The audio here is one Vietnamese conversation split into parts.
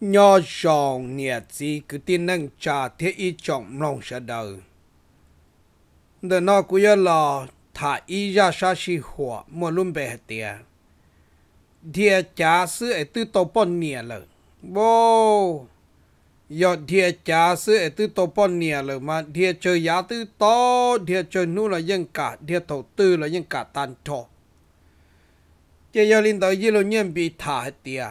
nhỏ dòng nhiệt gì cứ tin năng trà thế y trọng lòng sẽ đời để nó cũng yêu là thả y ra sa si hỏa mà luôn bề tiề thiề trả sư ấy tư tổ bọn nhiệt lời bố giờ thiề trả sư ấy tư tổ bọn nhiệt lời mà thiề chơi giá tư to thiề chơi nu là dân cả thiề thầu tư là dân cả tàn trọ chỉ giờ linh tới gì lo nhân bị thả tiề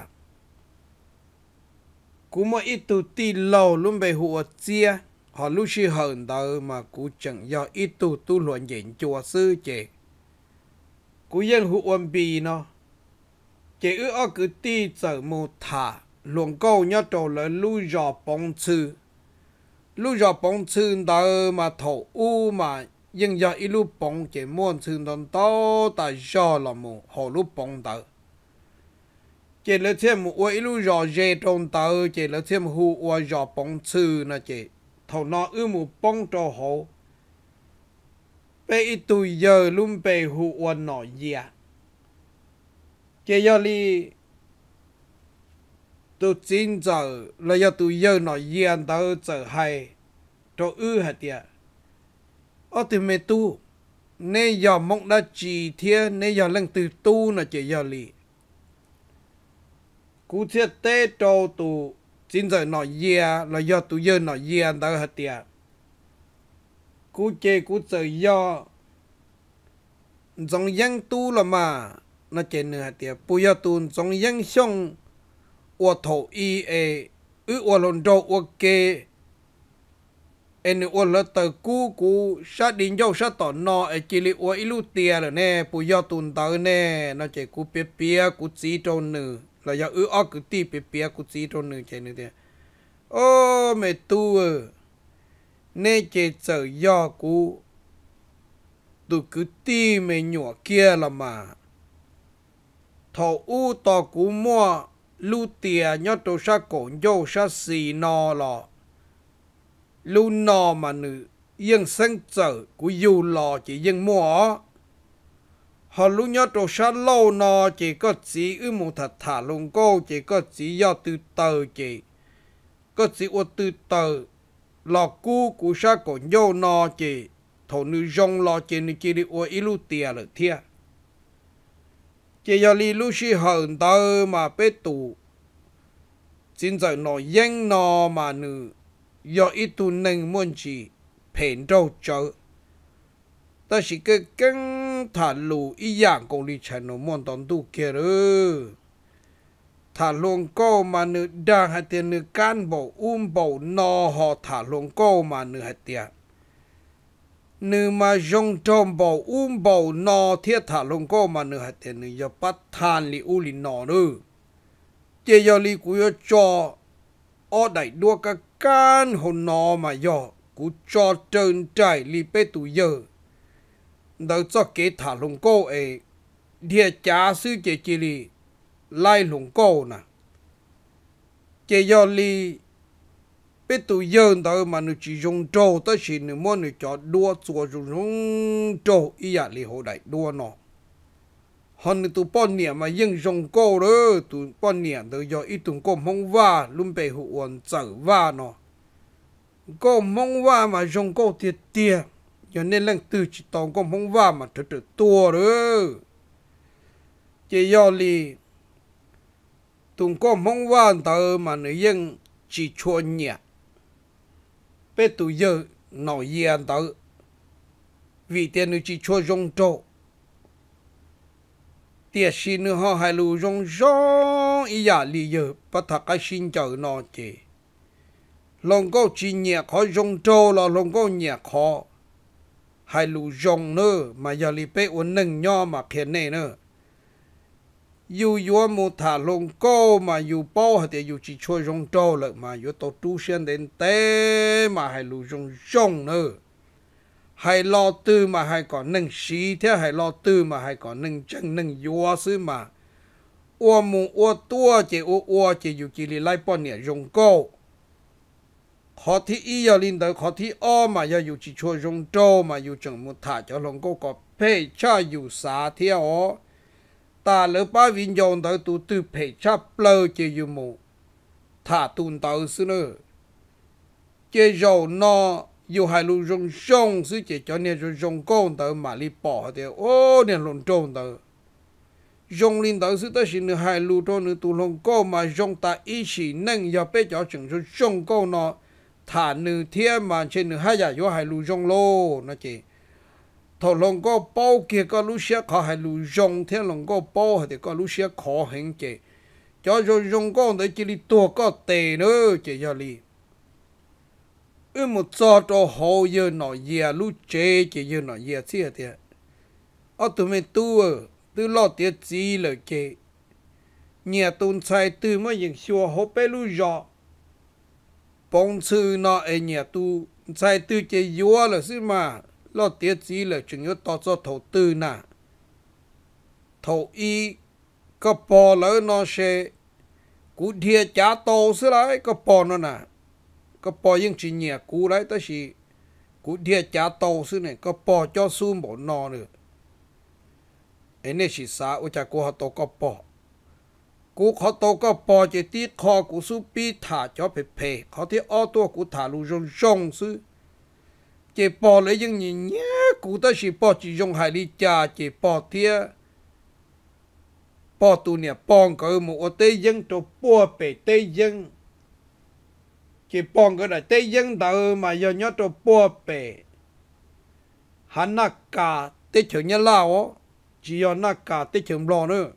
cú mà ít tụ tì lâu luôn bề hùa chia họ lúc chi hận đời mà cú chẳng do ít tụ tu luận diễn chùa sư chè cú yên hùa bì nó chè ư ở cứ tì trở mù thả luồng câu nhớ trầu lỡ lưu dò bóng chư lưu dò bóng chư đời mà thổ u mà nhưng do ít lưu bóng chè muôn chư đòn to tại do là mù họ lưu bóng đời chị lỡ xem uế lu rõ dê trong tàu chị lỡ xem hù uế rõ bóng chữ nè chị thầu nó ư mù bóng cho hồ bé ít tuổi giờ luôn bé hù uế nọ gì à chị giờ li tôi chín giờ là giờ tuổi giờ nọ gì anh tao hay cho ư hạt tiệt ở từ mẹ tu nên giờ mong đã chỉ thiên nên giờ lần từ tu là chị giờ li cú chia tế trâu tù xin giờ nọ dìa là do tù dơ nọ dìa đó hả tìa cú chê cú giờ do dòng dân tu là mà nó chê nữa hả tìa bù do tù dòng dân xong ua thổ y ê ư ua lồn đô ua kê em ua lỡ tờ cú cú sát đình dâu sát tỏ nọ ê chì lì ua ít lù tìa rồi nè bù do tù tờ nè nó chê cú bia bia cú chí trâu nữa là giờ ư ở cứ tì bì bì cứ chỉ trong nửa chạy nửa tiền ô mẹ tu à nè chạy sợ do cú tụ cứ tì mẹ nhỏ kia là mà thọ u tò cú mua lu tìa nhớ tổ sa cổ dâu sa xì nò lò, lu nò mà nữ yên sân chở cú dù lò chỉ yên mua họ lúc nhớ đồ xa lâu nó chỉ có chỉ ư mù thật thả lùng cô chỉ có chỉ do từ tờ chỉ có chỉ ô từ tờ lọ cu của xa cổ nhô nó chỉ thổ nữ rong lọ chỉ nữ chỉ đi ô ít lù tìa lợ thia chỉ do li lù xì hờn tờ mà bế tù xin giờ nó yên nó mà nữ do ít tu nâng muốn chỉ phèn trâu chơi 但是个跟塔路一样，公里长路莫当都给了。塔龙高嘛呢，当还点呢干部温饱那哈塔龙高嘛呢还点。呢嘛用中饱温饱那贴塔龙高嘛呢还点呢要把碳里屋里拿了。这要你古要做，我得多个干和那嘛要，古做正在里边都要。đầu cho kế thả lùng cô ấy địa cha sư chế chỉ lì lai lùng cô nè chế do lì biết tụ dân đó mà nó chỉ dùng trâu tới chỉ nó mua nó cho đua chùa dùng dùng trâu ý à dạ lì hồ đại đua nó hơn tụ bọn niệm mà dân dùng cô đó tụ bọn niệm đó do ít tụ cô mong va luôn bề hụ ổn trở va nó cô mong va mà dùng cô thiệt tiệt cho nên lần từ chỉ tòng con không vào mà trở trở tua rồi chỉ do li tùng con không vào tờ mà nữ dân chỉ cho nhẹ bé tụ giờ nói gì anh tờ vì tiền nữ chỉ cho rong trộn tiếc xin nữa họ hai lù rong rong ý giả lì giờ bắt thật cái xin chờ nó chị long câu chỉ nhẹ khó rong trâu là long câu nhẹ khó hai lù jong nơ mà giờ lì bê uốn nâng nho mà khen nè nơ dù dù mù thả long cô mà dù bao hả thì dù chỉ chua jong trâu lợi mà dù tổ tu xuyên đến tế mà hai lù jong jong nơ hai lo tư mà hai có nâng xí thế hai lo tư mà hai có nâng chân nâng dùa sư mà ua mù ua tua chỉ ua ua chỉ dù chỉ li lai bọn nè jong cô khó thi ý giờ linh tới khó thi o mà giờ dù chỉ chua rong trâu mà dù chẳng một thả cho lòng cô có phê cha dù xá theo ó ta lỡ ba vinh dòng tới tu tư phê cha plơ chỉ dù mù thả tùn tới sư nữa chế dầu nó yêu hai lu rong rong sư chỉ cho nên rồi rong con tới mà li bỏ thì ô nên lộn trôn tới rong linh tới sư tới xin hai lu trôn nữa tu lòng cô mà rong ta ý chỉ nâng giờ bé cho chẳng rồi rong cô nó thả nữ thiên mà trên nữ hai giả vô hai lù rong lô nó chị thổ lòng có bao kia có lũ xe khó hai lù rong thiên lòng có bao thì có lũ xe khó hình chị cho rồi rong con tới chỉ đi tua có tệ nữa chị giờ li ư một cho cho hồ giờ nọ giờ lũ chê chỉ giờ nọ giờ xia thì ở tụi mình tu từ lo tiếc gì là chị nhà tôn sai từ mới những xua hô bê lũ giọt bông sư nó ấy nhà tu sai tư chế yếu là xí mà lo tiết gì là chúng yếu tao cho thầu tư nà thầu y có bò lỡ nó sẽ cú thia chả tô xí lại có bò nó nà có bò những chỉ nhà cú lại tới xí cú thia chả tô xí này có bò cho xu bộ nó nữa ấy nên xí xã ở chả cô họ tô có bò กูขอโตก็ปอเจตีคอกูสู้ปีถ่าจอเพเพขอที่อ้อตัวกูถ่าลูจงจงซื้อเจปอเลยยังหนีเนี้ยกูต้องสิปอจีจงหายลีจ่าเจปอเทียปอตูเนี่ยปองก็มูอเตยังตัวปัวเปเตยังเจปองก็ได้เตยังเดอมาย้อนยอตัวปัวเปหันนักกาเตเฉียงยะลาวจีย้อนนักกาเตเฉียงบลอเนอะ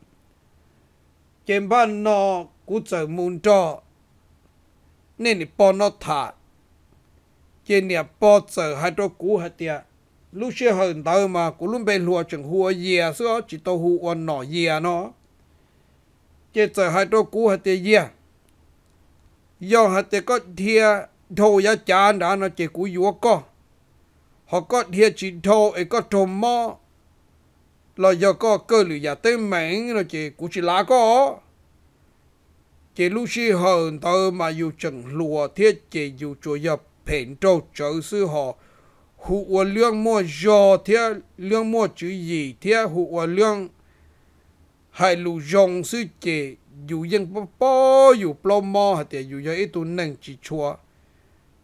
chém ban nó cú chơi môn trọ nên nó bỏ nó thả chém nhà bỏ chơi hai đôi cú hai tia, lúc xưa hơn tao mà cú luôn bên lùa chẳng hùa dìa xưa chỉ tao hùa nọ dìa nó chế chơi hai đôi cú hai tiệt dìa do hai tia có thia thô giá chán đã nó chỉ cú dúa co họ có thia chỉ thâu, ấy e có trộm mò là giờ có cơ lì giả tới mệnh là chỉ cũng chỉ lá có chỉ lúc xí hờn tơ mà dù chẳng lùa thiết chỉ dù chỗ giờ phèn trâu trở sư họ hụ của lương mua giò thiết lương mua chữ gì thiết hụ của lương hai lù dòng sư chỉ dù dân bó bó dù bó mò hả tiệt dù giờ ít tu nâng chỉ chua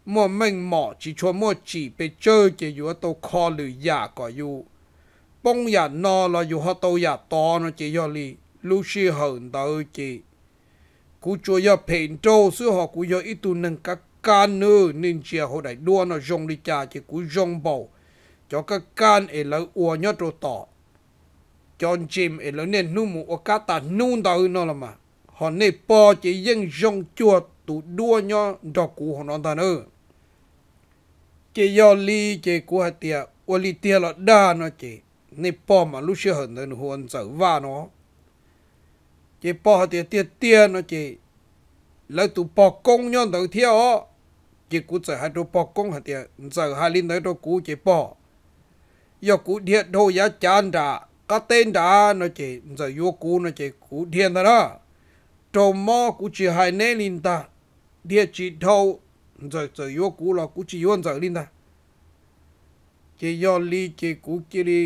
mua mình mỏ chỉ chua mua chỉ bị chơi chỉ dù ở tàu kho lử giả có dù bông ya no lo dù họ tàu ya to nó chỉ cho li lưu sĩ hận tới chỉ cú cho ya phèn trâu sư họ cú ya ít tu nâng các can nữa nên chia họ đại đua nó dùng đi cha chỉ cú jong bầu cho các can ấy là ua nhớ trâu tỏ chọn chim ấy là nên nu mu ở cá ta nu tới nó là mà họ nên bỏ chỉ riêng jong chuột tụ đua nhớ do cú họ nó ta nữa chỉ do li chỉ cú hạt tiệt ua li tiệt là đa nó chỉ นี่ป้อมลูเชื่อเห็นหวนเสือว่าเนาะเจ๊ป้อเตี้ยเตี้ยเตี้ยเนาะเจ๊แล้วตัวปอกกงย้อนตัวเที่ยวเจ๊กูเสือหาตัวปอกกงหาเตี้ยเสือหาลินตัวกูเจ๊ป้อยกูเดียดโทยาจานดาก็เต้นดาเนาะเจ๊เสือโยกูเนาะเจ๊กูเทียนนะนะจอมอกูจีหายเนลินตาเดียจีโทเสือเสือโยกูหรอกูจีย้อนเสือลินตาเจ๊ย้อนลีเจ๊กูเจลี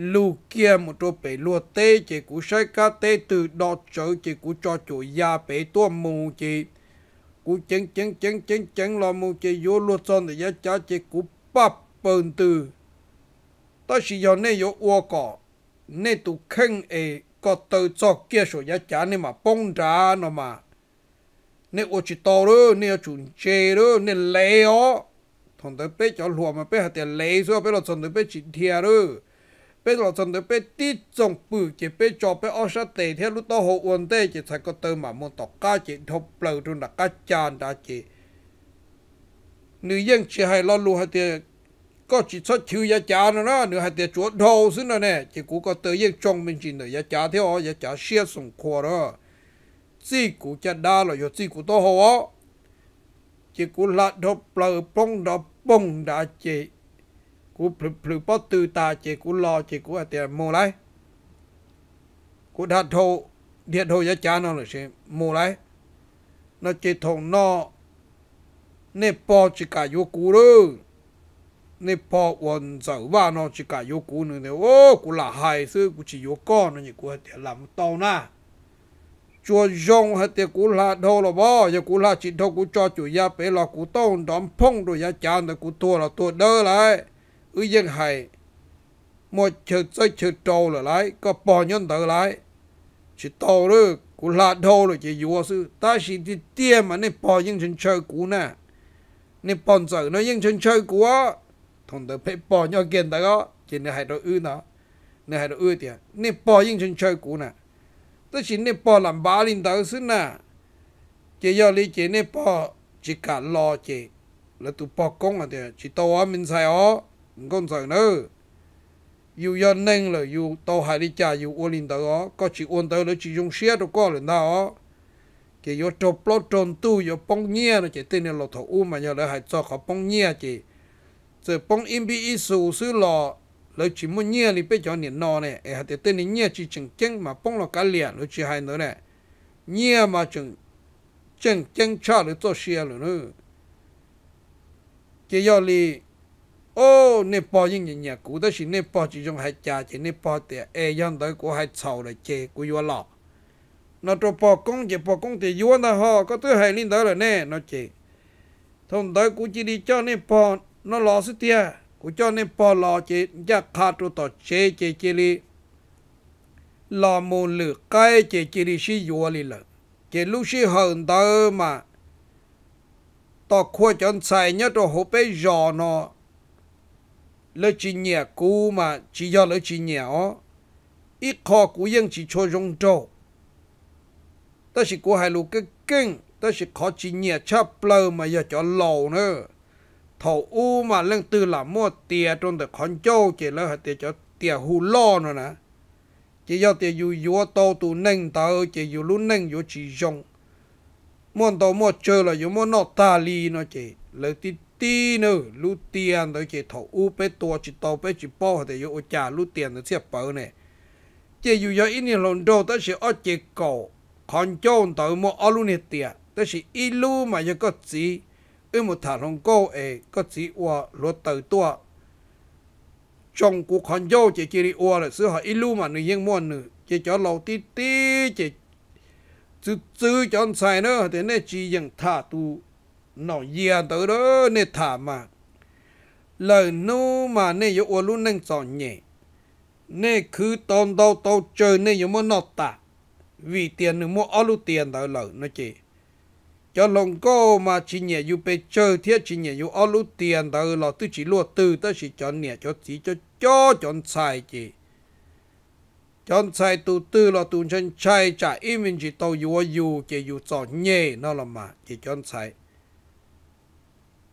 lu kia một chỗ bể lúa tê chỉ cú sai cá tê từ đọ chở chỉ cú cho chủ gia bể tua mù chỉ cú chén chén chén chén chén lo mù chỉ vô lúa son để giá cha chỉ cú bắp bờn từ ta chỉ giờ này vô uo cỏ nên tu khen ê có từ cho kia số giá cha nên mà bông ra nó mà nên ô chỉ to rồi nên chuẩn chế rồi nên lấy ó thằng tới bé cho lùa mà bé hạt tiền lấy rồi bé lo thằng tới bé chỉ thiệt rồi bây giờ chân được bây đi trong bự chỉ bây cho bây ở sát tệ theo lúc đó hồ uốn tê chỉ thấy có tơ mà muốn tỏ cá chỉ thọc bờ trong là cá chàn đã chỉ nữ dân chỉ hay lo lu hay tiền có chỉ xuất chiêu giá trả nữa đó nữa hay tiền chuột đầu xứ nữa nè chỉ cũng có tơ dân trong mình chỉ nữa giá trả theo giá trả xe sùng khoa đó chỉ cũng chả đa là do chỉ cũng to hồ chỉ cũng là thọc bờ, phong đó bông đã chỉ cú plu pot tư ta chỉ cú lo chỉ cú ở tiền mua lại cú đặt thô điện thô giá cha nó là sẽ mua lại nó chỉ thùng nó nè bỏ chỉ cả vô cú rồi nè bỏ quần dầu ba nó chỉ cả vô cú nữa nè ô cú là hài sư cú chỉ vô con nó như cú ở tiền làm tàu na chùa dòng hết tiền cú là đồ là bò giờ cú là chỉ thô cú cho chủ gia bé là cú tông đón phong rồi giá cha nó cú thua là thua đỡ lại cứ dân hay một chữ chơi chữ trâu là lại có bỏ nhân tử lại chỉ tàu đó cú lạt đồ rồi chỉ dùa sư ta chỉ đi tiêm mà nên bỏ những chân chơi cú nè nên bỏ giờ nó những chân chơi cú á thằng đó phải bỏ nhau kiện ta có chỉ nên hay đó ư nó nên hay đó ư tiền nên bỏ những chân chơi cú nè ta chỉ nên bỏ làm ba linh tử sư nè chỉ do lý chỉ nên bỏ chỉ cả lo chỉ là tụ bỏ công à tiền chỉ tàu á mình sai ó con sợ nữa dù giờ nên là dù tàu hải đi chả dù uốn lên đó có chỉ uốn tới là chỉ dùng xe đâu có lên đó cái vô trộn lót trộn tu vô bông nhia nó chỉ tên là thổ u mà nhờ lại hải cho họ bông nhia chỉ giờ bông im bị ít sù sứ lò lỡ chỉ muốn nhia thì bây giờ niệm nọ này ấy hạt tên là nhia chỉ chừng chân mà bông là cá liền lỡ chỉ hai nữa này nhia mà chừng chừng chân cho lỡ cho xe lỡ nữa cái do li ô bỏ những gì cũ đó xin nè bỏ chỉ trong hai cha chỉ nè bỏ thì ai dân tới của hai sầu là chê của vua lọ nó cho bỏ công chỉ bỏ công thì vua ta họ có thứ hai linh tới là nè nó chỉ thông tới của chỉ đi cho nè bỏ nó lọ sức tia của cho nè bỏ lọ chỉ giá khá trụ tỏ chê chê chê li lọ mù lửa cây chê chê li xí vua li lợ chê lúc xí hờn tới mà tỏ khua chân xài nhớ cho hộp bế giò nó lỡ chỉ nhẹ cú mà chỉ do lỡ chỉ nhẹ ó ít khó cú yên chỉ cho rong trâu ta chỉ cú hai lú cái kinh ta chỉ khó chỉ nhẹ chắp lơ mà giờ cho lầu nữa thầu u mà lên từ là mua tiền trong được con châu chỉ lỡ hạt tiền cho tiền hù lo nữa nè chỉ do tiền dù dù tô tụ nâng tờ chỉ dù lú nâng dù chỉ rong muốn tàu mua chơi là dù mua nọ ta li nó chỉ lỡ tiền tí nữa lú tiền tới chỉ thầu u bé tua chỉ tàu bé chỉ bao để yêu cha lú tiền nó xếp bờ này chỉ yêu yêu ít nhiều lần đầu tới chỉ ở chỉ cổ còn chôn tới mua ở lú này tiền tới chỉ ít lú mà yêu có gì ư một thằng không cô ấy có gì qua lú tới tua trong cuộc còn chôn chỉ chỉ đi qua là sửa hỏi ít lú mà người yên muốn nữa chỉ cho lâu tí tí chỉ chữ chữ chọn sai xài nữa thế này chỉ dừng thả tu นองเยียนตัวเนี่ถามมาเลยนู้มาเนี่ยยกวัวลุ่นนั่งสอนเนี่ยนี่คือตอนโตโตเจอเนี่ยยังม่นอนตาวีเตียนหนึ่งมัวอาลูเตียนตัวเลยนะจีจะลงก็มาชิเนี่ยอยู่ ไปเจอเทียชิเนี่ยอยู่อาลูเตียนตัวเราตุ้ยจีลวตื่ตั้งิจอนเนี่ยจอดสีจอดจอดจอดสายจีจอดสายตัวตื่เราตุนงฉันใช้จ่ายอิมินจีโตอยู่วอยู่เจออยู่สอนเนี่ยนั่นละมาจีจอดสาย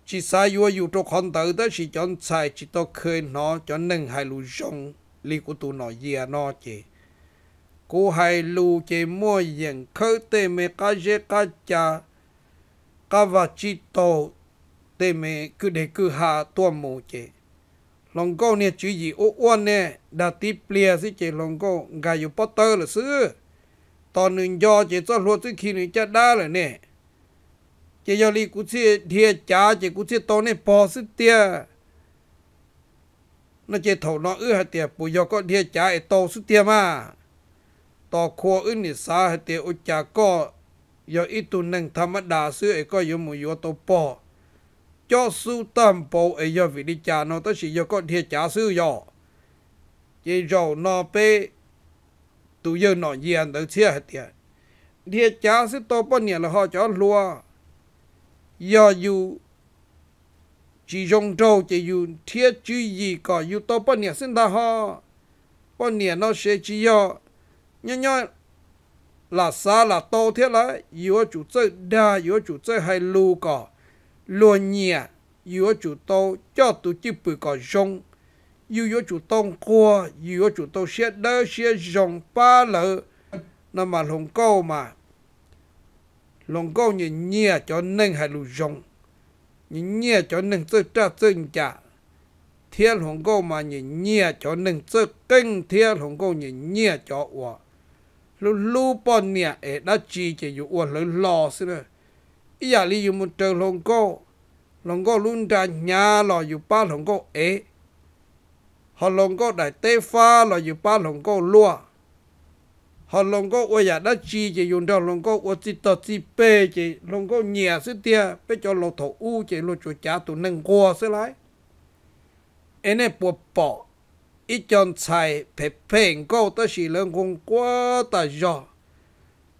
chỉ sai vua dù cho con tử đó chỉ chọn sai chỉ to khơi nó cho nên hai lù rong li của tụ nó dìa nó chị cô hai lù chị mua diện khơi tê mê cá dê cá cha cá và chỉ to tê mê cứ để cứ hạ tua mù chị lòng câu nè chữ gì ô oan nè đã tí plia xí chị lòng câu gà dù bó tơ là xưa, tòn nương do chị cho luật xí khi nương cha đa là nè chỉ giờ đi cũng chỉ địa cha chỉ cũng chỉ tao này bỏ xí tiệt, nó chỉ thầu nó ư hết tiệt, bây giờ có địa cha ấy tao xí tiệt mà tao khua ư nị sa hết tiệt, ôi cha có giờ ít tu nâng tham đa sư ấy có yếu mùi yếu tao bỏ cho sư tam bộ ấy giờ vì đi cha nó tới chỉ giờ có địa cha sư giờ chỉ rồi nó bê tụi giờ nó gì ăn tới chia hạt tia địa cha sư tao bao nhiêu là họ cho lúa do dù chỉ dùng trâu chỉ dù thiết chứ gì có dù to bao nhiêu sinh ra họ bao nhiêu nó sẽ chỉ do nhớ nhớ là xa là to thế là dù chủ chơi đa dù chủ chơi hay lù có luôn nhẹ dù chủ to cho tổ chức bự có dùng dù dù chủ tông qua dù chủ to sẽ đỡ sẽ dùng ba lợ nằm mà lồng câu mà lòng câu nhỉ nhẹ cho nên hai lù rộng nhỉ nhẹ cho nên tôi trả tôi trả thiên lòng câu mà nhỉ nhẹ cho nên tôi kinh thiên lòng câu nhỉ nhẹ cho ủa lù lù bọn nhẹ ấy đã chỉ chỉ dụ ủa lù lò xí nữa ý à lý dụ một trường lòng câu lòng câu luôn ra nhà lò dụ ba lòng câu ấy họ lòng câu đại tê pha lò dụ ba lòng câu lùa họ lòng có ôi giả đã chi chỉ dùng đó lòng có ôi chỉ tờ chỉ bê chỉ lòng có nhẹ sự tia bê cho lòng thổ u chỉ lòng chủ trả tụ nâng qua sự lại anh ấy bỏ bỏ ít chọn xài phải phê có ta chỉ lòng không quá ta do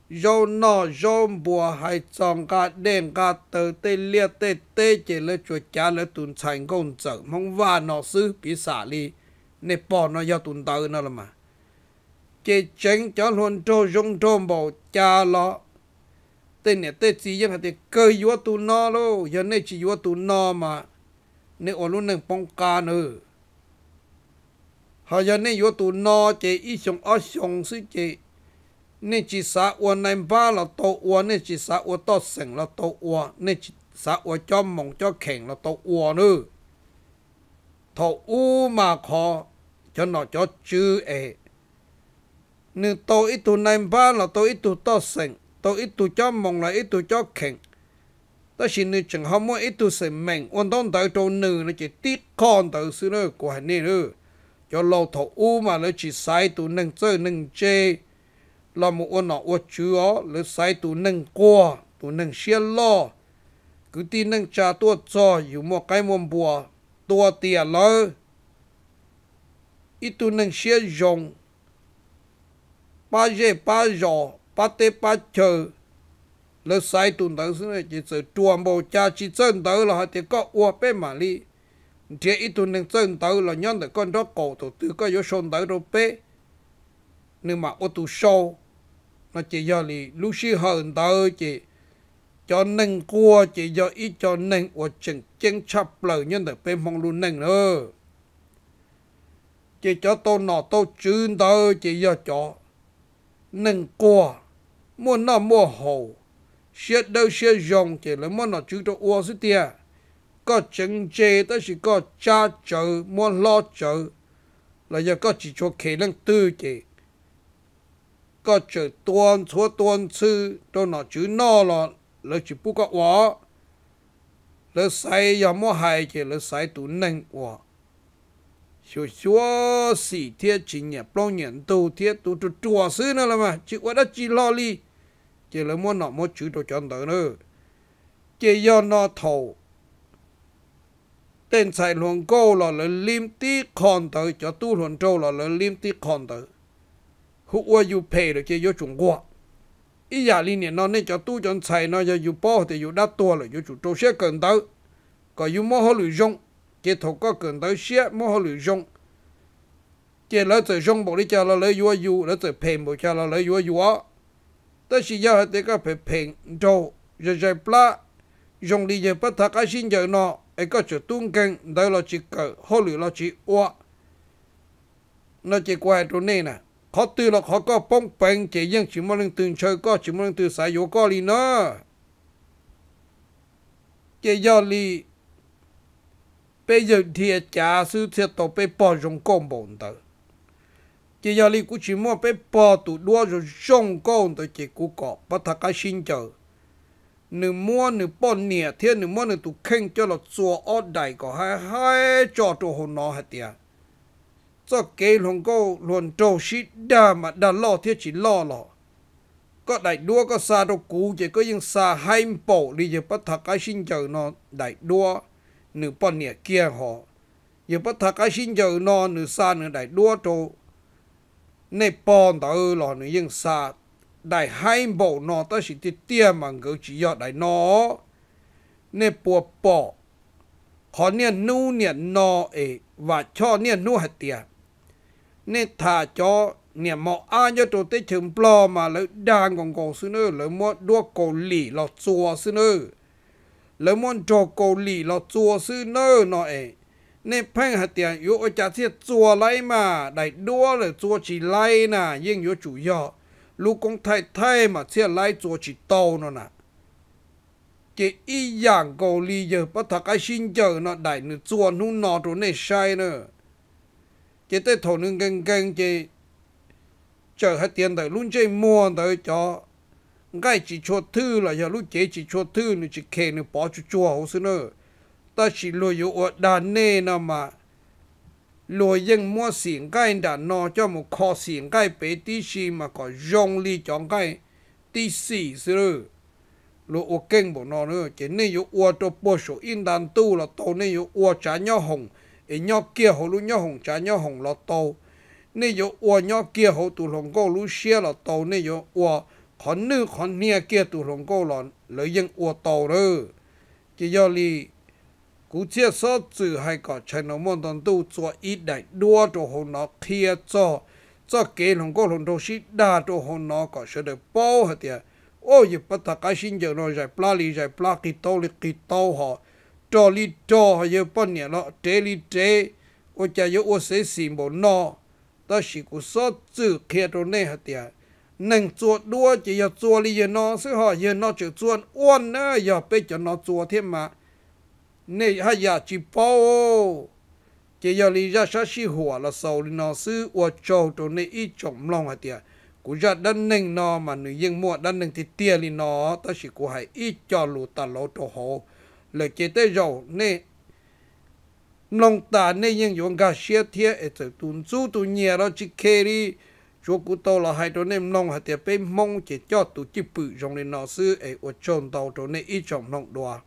do nó do bùa hay chọn cả đen cả tờ tê liệt tê tê chỉ lòng chủ trả lòng tụn thành công trợ mong và nó sư bị xả đi nên bỏ nó do tụn tờ nó là mà เจเจงจอนหนโจยงโจบ่จาลอเตเนี่ยเตจียังหาเเกยยัวตูนอโลยันเนจียัวตูนอมา ในอลุนหนึ่งปองกาเนอหายันเนยัวตูนอเจอีชงอชงซึเจเนจีสาอวนในบ้านเราโตอวนเนจีสาอวนตอเสงเราโตอวนเนจีสาอวนจอมมองจอแข่งเราโตอวนเนอทออูมาคอจนหนอจอจื้อเอ nên tôi ít tu nay ba là tôi ít tu to sành tôi ít tu cho mong là ít tu cho khen đó chỉ nên chẳng hâm mỗi ít tu sành mèn, quan tâm tại chỗ nữ nó chỉ tít con tới sự nữa của hành nên nữa cho lâu thọ u mà nó chỉ sai tu nâng chơi nâng chê là một ôn nọ ôn chúa nó sai tu nâng qua tu nâng xiên lo cứ tí nâng cha tua cho dù một cái mồm bùa tua tiền lơ ít tu nâng xiên dùng ba dê ba giò ba tê ba chờ lỡ sai tụn tớ xin là chỉ sự chuồn bộ cha chỉ chân tớ là họ thì có ua bê mà li thì ít tụn nên chân tớ là nhân tớ con đó cổ tổ tư có yếu sôn tớ rồi bê nhưng mà ô tu sâu nó chỉ do li lúc xí hơn tớ chỉ cho nên cua chỉ do ít cho nên ua chừng chân chập lờ nhân tớ bê mong luôn nên nữa chỉ cho tôi nọ tôi chื่n tớ chỉ do cho nâng qua mua nó mua hồ xe đâu xe dùng chỉ là mua nó chú cho uo số tiền có chứng chế tới chỉ có cha chở mua lo chở là giờ có chỉ cho khả lên tư chỉ có chở tuần chúa tuần sư cho nó chú nó lo, là chỉ bu có uo là sai giờ mua hai chỉ là sai tủ nâng uo thiết thiết chính tu tu tu tu chùa mà qua đất lo li, là là là muốn muốn nọ nọ đồ chọn nữa, do do thầu, tên luồng câu lim lim còn còn cho chúng ý giả lý niệm nọ nên cho tu chọn xài nó giờ dù bỏ thì dù đã tua rồi dù chủ trâu sẽ cần tới còn dù mua hồ lụy rong cái thổ có cần tới xe mua hồ lựu dùng cái lỡ tới dùng bộ đi cho là lỡ yua yu lỡ tới phèn bộ cho là lỡ yua yu tới khi giờ hết cái phải phèn đồ rồi rồi pla dùng đi giờ bắt thắc cái xin giờ nọ, ấy có chỗ tung cân đó là chỉ cỡ hồ lựu là chỉ ua nó chỉ quay chỗ này nè họ tư lọc họ có bông bèn chỉ riêng chỉ muốn lên từ chơi có chỉ muốn lên từ xã yếu có đi nọ, chỉ do li bây giờ thì cha sư thiệt tổ bây bỏ dùng công bọn tờ chỉ giờ li cũng chỉ mua bây bỏ tụ đua rồi công tờ chỉ cú cọ, bắt thằng cái xin chờ nữ mua nữ bỏ nhẹ thế nữ mua nữ tụ kinh cho là chùa ớt đại có hai hai cho tụ hồn nó hết tiệt cho kế luôn cô luôn trâu xí đà mà đà lo thế chỉ lo lo có đại đua có xa đâu cú chỉ có những xa hai bộ đi giờ bắt thằng cái xin chờ nó đại đua หนึ่ปอนเนี่ยเกียหออย่าปะทักอาชินเจอนอนหนือซาหนึ่งได้ดัวโต ในปอนต่อหล่อหนึ่งยังซาได้ให้บ่นอนตั้งสิทติเตี้ยมังเก็จียอดได้นอในปัวปอขอเนี่ยนู่เนี่ยนอเอว่าช่อเนี่ยนู่หัดเตียในถ้าจอเนี่ยหมออานยตัวเตถึงปลอมาแล้วด่างกองกองซึเออแล้วมอวดด้วกหลีหลอดซัวซึเนอแล้วมันจอกาหลีเราจัวซื้อเนอหน่อยในแพงหัดเตียอยู่อาจารย์เสียจัวไรมาได้ดัวเลยจัวจีไรน่ะยิ่งอยู่จุยอลูกของไทยไทยมาเสียไรจัวจีโตเนาะน่ะเจอีอย่างเกาหลีเยอะปะทักไอชินเจอเนาะได้หนึ่งจัวนู่นนอตัวในใช่เนาะเจเต้ถอนึงเก่งๆเจเจอหัดเตียนแต่ลุ่นเจมัวแต่จอ ngay chỉ cho thư là giờ lúc chế chỉ cho thư nữa chỉ kề nữa bỏ cho chùa hậu xí nữa ta chỉ lôi yếu ở đà nê nà mà lôi yên mua xỉn cái, đà nọ cho một kho xỉn cái, bế tí xì mà có dòng ly chọn cái tí xì xí nữa lô ô kênh bộ nó nữa chỉ nên yếu ô cho bộ số in đàn tu là tàu nên yếu ô trả nhau hồng ấy nhau kia hồ lúc nhau hồng trả nhau hồng là tàu nên yếu ô nhau kia hồ tụ hồng cô lúc xia là tàu nên yếu ô คนนึ้อนเนียเกียตุหลงโกหลอนเลยยังอัวโตเรอกิยอลีกูเชื่อสอจื่อให้ก่อชนมอนตอนตู้จวอีได้ดัวตัวหนอเคียจอจอเกลงโกหลงโดชิดาตัวหนอก่อเสดเป้าเตียโอ้ยปัตตะกาชินเจอรอยใจปลาลีใจปลากิโตลิกิโตหอจอลีจอเยปนเนี่ยละเจลีเจโอจะยอโอเสสิบนนอตอชิกูสอจื่อเคียตรงนี่้เตีย nâng chua đua chỉ giờ chua li giờ nó sư họ giờ nó chữ chuôn uôn nữa giờ bây giờ nó chua thêm mà nè hay giờ chỉ bao chỉ giờ li ra sa si hùa là sau li nó sư uo châu tổ nè ít chồng lòng hả tiệt cú giờ đan nâng nó mà nữ dân mua đan nâng thì tiệt li nó ta chỉ cú hay ít cho lù ta lỗ tổ hồ lời chỉ tới rồi nè lòng ta nè dân dùng gà xe thiết ở từ tuấn chú tuần nhà đó chỉ kê đi chúa cụ tô là hai đôi nem nông hạt tiệp bên mong chỉ cho tụ chip bự trong nền nọ sư ấy ở tròn tàu trong nền ít trong nông đoa